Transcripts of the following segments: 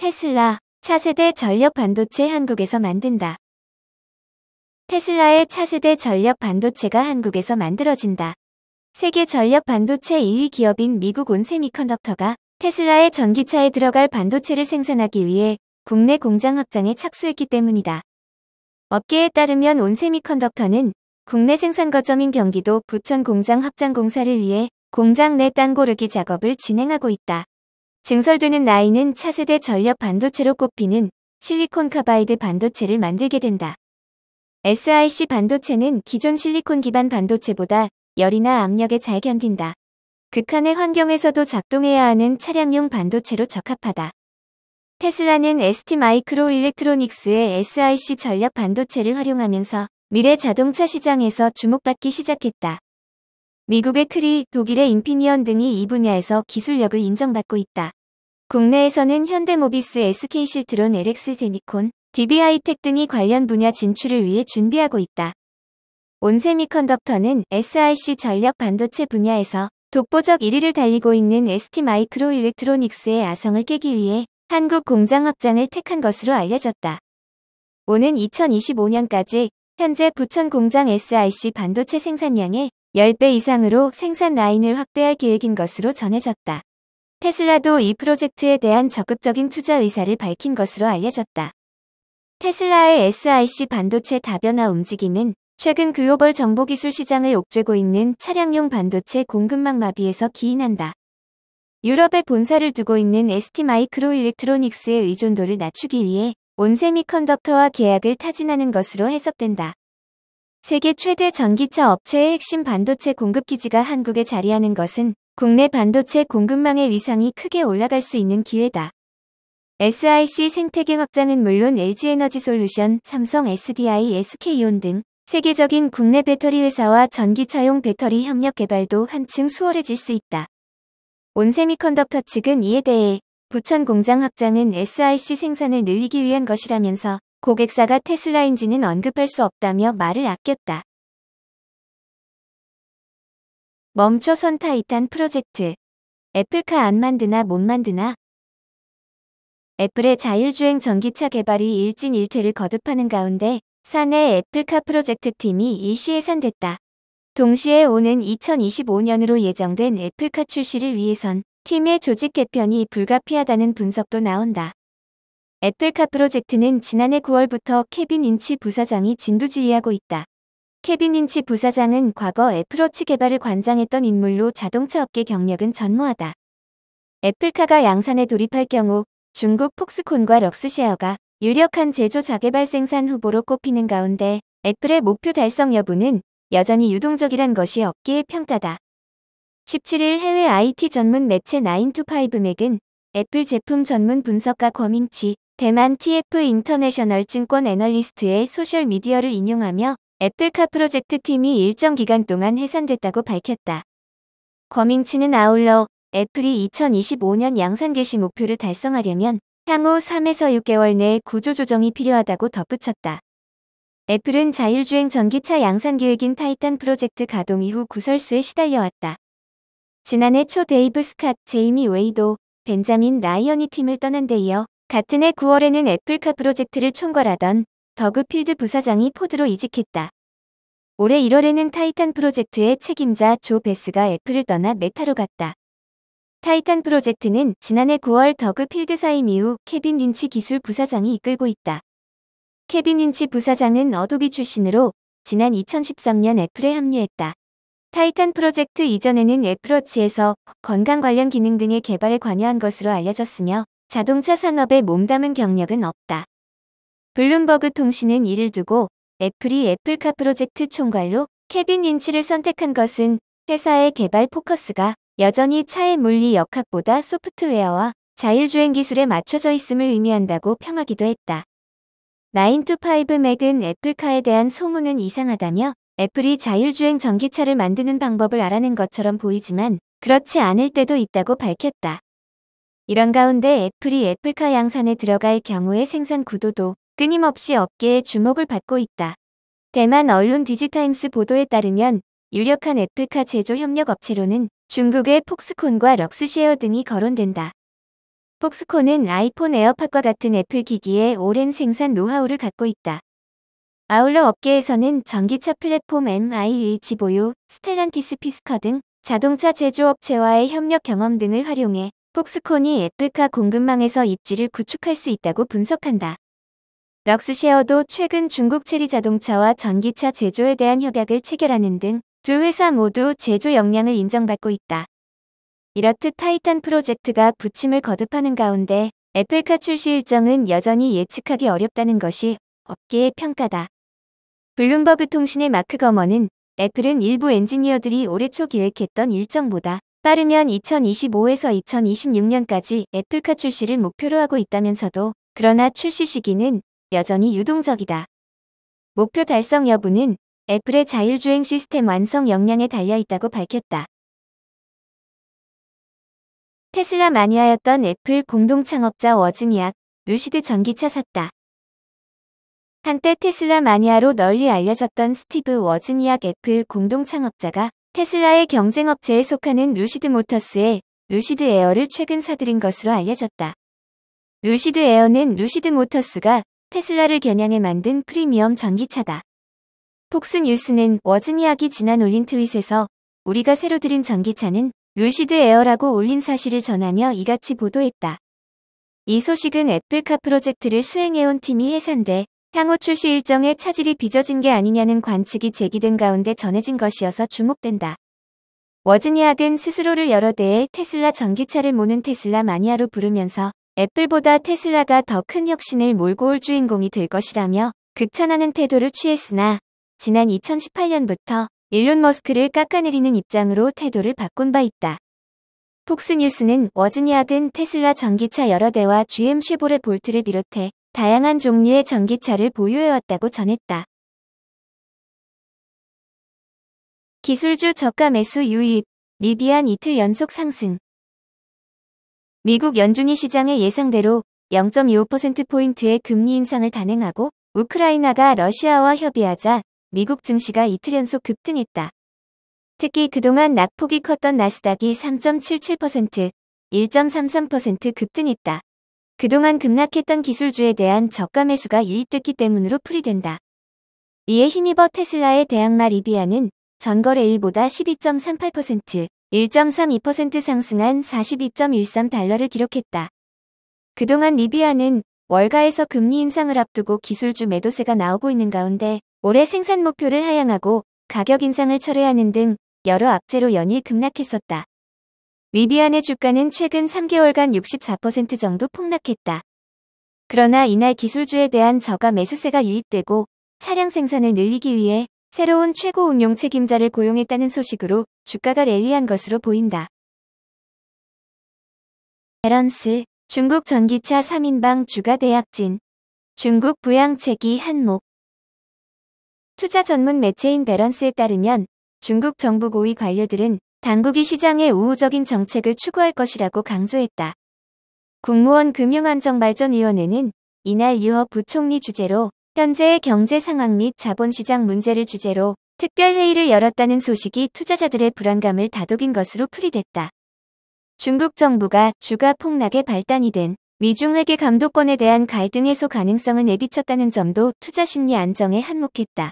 테슬라, 차세대 전력 반도체 한국에서 만든다. 테슬라의 차세대 전력 반도체가 한국에서 만들어진다. 세계 전력 반도체 2위 기업인 미국 온세미컨덕터가 테슬라의 전기차에 들어갈 반도체를 생산하기 위해 국내 공장 확장에 착수했기 때문이다. 업계에 따르면 온세미컨덕터는 국내 생산 거점인 경기도 부천 공장 확장 공사를 위해 공장 내 땅 고르기 작업을 진행하고 있다. 증설되는 라인은 차세대 전력 반도체로 꼽히는 실리콘 카바이드 반도체를 만들게 된다. SiC 반도체는 기존 실리콘 기반 반도체보다 열이나 압력에 잘 견딘다. 극한의 환경에서도 작동해야 하는 차량용 반도체로 적합하다. 테슬라는 ST 마이크로 일렉트로닉스의 SiC 전력 반도체를 활용하면서 미래 자동차 시장에서 주목받기 시작했다. 미국의 크리, 독일의 인피니언 등이 이 분야에서 기술력을 인정받고 있다. 국내에서는 현대모비스 SK실트론 LX 데니콘, d b i 텍 등이 관련 분야 진출을 위해 준비하고 있다. 온세미컨덕터는 SIC 전력 반도체 분야에서 독보적 1위를 달리고 있는 ST 마이크로 일렉트로닉스의 아성을 깨기 위해 한국 공장 확장을 택한 것으로 알려졌다. 오는 2025년까지 현재 부천 공장 SIC 반도체 생산량의 10배 이상으로 생산 라인을 확대할 계획인 것으로 전해졌다. 테슬라도 이 프로젝트에 대한 적극적인 투자 의사를 밝힌 것으로 알려졌다. 테슬라의 SIC 반도체 다변화 움직임은 최근 글로벌 정보기술 시장을 옥죄고 있는 차량용 반도체 공급망 마비에서 기인한다. 유럽에 본사를 두고 있는 ST 마이크로 일렉트로닉스의 의존도를 낮추기 위해 온세미컨덕터와 계약을 타진하는 것으로 해석된다. 세계 최대 전기차 업체의 핵심 반도체 공급기지가 한국에 자리하는 것은 국내 반도체 공급망의 위상이 크게 올라갈 수 있는 기회다. SIC 생태계 확장은 물론 LG에너지솔루션, 삼성 SDI, SK온 등 세계적인 국내 배터리 회사와 전기차용 배터리 협력 개발도 한층 수월해질 수 있다. 온세미컨덕터 측은 이에 대해 부천 공장 확장은 SIC 생산을 늘리기 위한 것이라면서 고객사가 테슬라인지는 언급할 수 없다며 말을 아꼈다. 멈춰선 타이탄 프로젝트 애플카 안 만드나 못 만드나? 애플의 자율주행 전기차 개발이 일진일퇴를 거듭하는 가운데 사내 애플카 프로젝트 팀이 일시 해산됐다. 동시에 오는 2025년으로 예정된 애플카 출시를 위해선 팀의 조직 개편이 불가피하다는 분석도 나온다. 애플카 프로젝트는 지난해 9월부터 케빈 인치 부사장이 진두지휘하고 있다. 케빈 인치 부사장은 과거 애플워치 개발을 관장했던 인물로 자동차 업계 경력은 전무하다. 애플카가 양산에 돌입할 경우 중국 폭스콘과 럭스쉐어가 유력한 제조 자개발 생산 후보로 꼽히는 가운데 애플의 목표 달성 여부는 여전히 유동적이란 것이 업계의 평가다. 17일 해외 IT 전문 매체 9to5맥은 애플 제품 전문 분석가 거민치 대만 TF 인터내셔널 증권 애널리스트의 소셜미디어를 인용하며 애플카 프로젝트 팀이 일정 기간 동안 해산됐다고 밝혔다. 거밍치는 아울러 애플이 2025년 양산 개시 목표를 달성하려면 향후 3에서 6개월 내에 구조조정이 필요하다고 덧붙였다. 애플은 자율주행 전기차 양산 계획인 타이탄 프로젝트 가동 이후 구설수에 시달려왔다. 지난해 초 데이브 스캇, 제이미 웨이도 벤자민 라이언이 팀을 떠난 데 이어 같은 해 9월에는 애플카 프로젝트를 총괄하던 더그 필드 부사장이 포드로 이직했다. 올해 1월에는 타이탄 프로젝트의 책임자 조 베스가 애플을 떠나 메타로 갔다. 타이탄 프로젝트는 지난해 9월 더그 필드 사임 이후 케빈 린치 기술 부사장이 이끌고 있다. 케빈 린치 부사장은 어도비 출신으로 지난 2013년 애플에 합류했다. 타이탄 프로젝트 이전에는 애플워치에서 건강 관련 기능 등의 개발에 관여한 것으로 알려졌으며 자동차 산업에 몸담은 경력은 없다. 블룸버그 통신은 이를 두고 애플이 애플카 프로젝트 총괄로 케빈 인치를 선택한 것은 회사의 개발 포커스가 여전히 차의 물리 역학보다 소프트웨어와 자율주행 기술에 맞춰져 있음을 의미한다고 평하기도 했다. 9to5 맥은 애플카에 대한 소문은 이상하다며 애플이 자율주행 전기차를 만드는 방법을 알아낸 것처럼 보이지만 그렇지 않을 때도 있다고 밝혔다. 이런 가운데 애플이 애플카 양산에 들어갈 경우의 생산 구도도 끊임없이 업계의 주목을 받고 있다. 대만 언론 디지타임스 보도에 따르면 유력한 애플카 제조 협력 업체로는 중국의 폭스콘과 럭스쉐어 등이 거론된다. 폭스콘은 아이폰 에어팟과 같은 애플 기기의 오랜 생산 노하우를 갖고 있다. 아울러 업계에서는 전기차 플랫폼 MIH 보유, 스텔란티스 피스커 등 자동차 제조업체와의 협력 경험 등을 활용해 폭스콘이 애플카 공급망에서 입지를 구축할 수 있다고 분석한다. 럭스쉐어도 최근 중국 체리 자동차와 전기차 제조에 대한 협약을 체결하는 등 두 회사 모두 제조 역량을 인정받고 있다. 이렇듯 타이탄 프로젝트가 부침을 거듭하는 가운데 애플카 출시 일정은 여전히 예측하기 어렵다는 것이 업계의 평가다. 블룸버그 통신의 마크 거머는 애플은 일부 엔지니어들이 올해 초 계획했던 일정보다 빠르면 2025에서 2026년까지 애플카 출시를 목표로 하고 있다면서도 그러나 출시 시기는 여전히 유동적이다. 목표 달성 여부는 애플의 자율주행 시스템 완성 역량에 달려 있다고 밝혔다. 테슬라 마니아였던 애플 공동 창업자 워즈니악, 루시드 전기차 샀다. 한때 테슬라 마니아로 널리 알려졌던 스티브 워즈니악 애플 공동 창업자가 테슬라의 경쟁업체에 속하는 루시드 모터스의 루시드 에어를 최근 사들인 것으로 알려졌다. 루시드 에어는 루시드 모터스가 테슬라를 겨냥해 만든 프리미엄 전기차다. 폭스 뉴스는 워즈니악이 지난 올린 트윗에서 우리가 새로 들인 전기차는 루시드 에어라고 올린 사실을 전하며 이같이 보도했다. 이 소식은 애플카 프로젝트를 수행해온 팀이 해산돼 향후 출시 일정에 차질이 빚어진 게 아니냐는 관측이 제기된 가운데 전해진 것이어서 주목된다. 워즈니악은 스스로를 여러 대의 테슬라 전기차를 모는 테슬라 마니아로 부르면서 애플보다 테슬라가 더 큰 혁신을 몰고 올 주인공이 될 것이라며 극찬하는 태도를 취했으나 지난 2018년부터 일론 머스크를 깎아내리는 입장으로 태도를 바꾼 바 있다. 폭스뉴스는 워즈니악은 테슬라 전기차 여러 대와 GM 쉐보레 볼트를 비롯해 다양한 종류의 전기차를 보유해왔다고 전했다. 기술주 저가 매수 유입, 리비안 이틀 연속 상승. 미국 연준이 시장의 예상대로 0.25%포인트의 금리 인상을 단행하고 우크라이나가 러시아와 협의하자 미국 증시가 이틀 연속 급등했다. 특히 그동안 낙폭이 컸던 나스닥이 3.77%, 1.33% 급등했다. 그동안 급락했던 기술주에 대한 저가 매수가 유입됐기 때문으로 풀이된다. 이에 힘입어 테슬라의 대항마 리비아는 전거래일보다 12.38%, 1.32% 상승한 42.13달러를 기록했다. 그동안 리비아는 월가에서 금리 인상을 앞두고 기술주 매도세가 나오고 있는 가운데 올해 생산 목표를 하향하고 가격 인상을 철회하는 등 여러 악재로 연일 급락했었다. 위비안의 주가는 최근 3개월간 64% 정도 폭락했다. 그러나 이날 기술주에 대한 저가 매수세가 유입되고 차량 생산을 늘리기 위해 새로운 최고 운용 책임자를 고용했다는 소식으로 주가가 랠리한 것으로 보인다. 에런스 중국 전기차 3인방 주가 대약진 중국 부양책이 한몫 투자 전문 매체인 베런스에 따르면 중국 정부 고위 관료들은 당국이 시장에 우호적인 정책을 추구할 것이라고 강조했다. 국무원 금융안정발전위원회는 이날 유업 부총리 주제로 현재의 경제 상황 및 자본시장 문제를 주제로 특별회의를 열었다는 소식이 투자자들의 불안감을 다독인 것으로 풀이됐다. 중국 정부가 주가 폭락에 발단이 된 미중 회계 감독권에 대한 갈등 해소 가능성을 내비쳤다는 점도 투자 심리 안정에 한몫했다.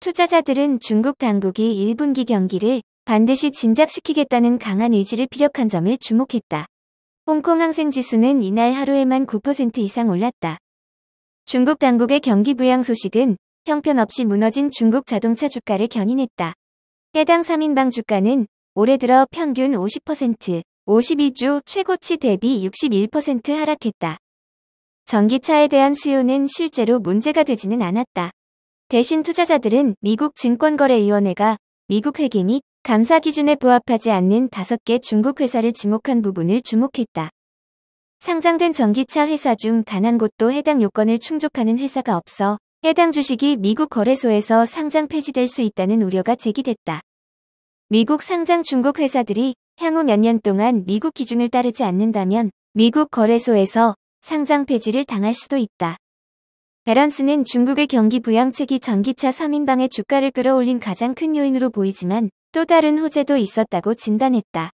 투자자들은 중국 당국이 1분기 경기를 반드시 진작시키겠다는 강한 의지를 피력한 점을 주목했다. 홍콩 항생지수는 이날 하루에만 9% 이상 올랐다. 중국 당국의 경기 부양 소식은 형편없이 무너진 중국 자동차 주가를 견인했다. 해당 3인방 주가는 올해 들어 평균 50%, 52주 최고치 대비 61% 하락했다. 전기차에 대한 수요는 실제로 문제가 되지는 않았다. 대신 투자자들은 미국 증권거래위원회가 미국 회계 및 감사 기준에 부합하지 않는 5개 중국 회사를 지목한 부분을 주목했다. 상장된 전기차 회사 중 단 한 곳도 해당 요건을 충족하는 회사가 없어 해당 주식이 미국 거래소에서 상장 폐지될 수 있다는 우려가 제기됐다. 미국 상장 중국 회사들이 향후 몇 년 동안 미국 기준을 따르지 않는다면 미국 거래소에서 상장 폐지를 당할 수도 있다. 베런스는 중국의 경기 부양책이 전기차 3인방의 주가를 끌어올린 가장 큰 요인으로 보이지만 또 다른 호재도 있었다고 진단했다.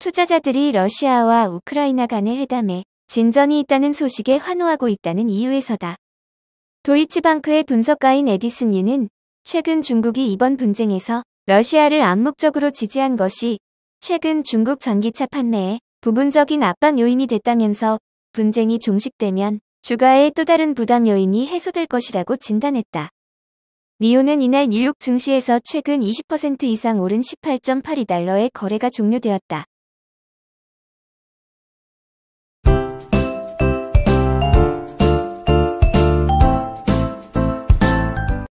투자자들이 러시아와 우크라이나 간의 회담에 진전이 있다는 소식에 환호하고 있다는 이유에서다. 도이치방크의 분석가인 에디슨 유는 최근 중국이 이번 분쟁에서 러시아를 암묵적으로 지지한 것이 최근 중국 전기차 판매에 부분적인 압박 요인이 됐다면서 분쟁이 종식되면 주가의 또 다른 부담 요인이 해소될 것이라고 진단했다. 미오는 이날 뉴욕 증시에서 최근 20% 이상 오른 18.82달러의 거래가 종료되었다.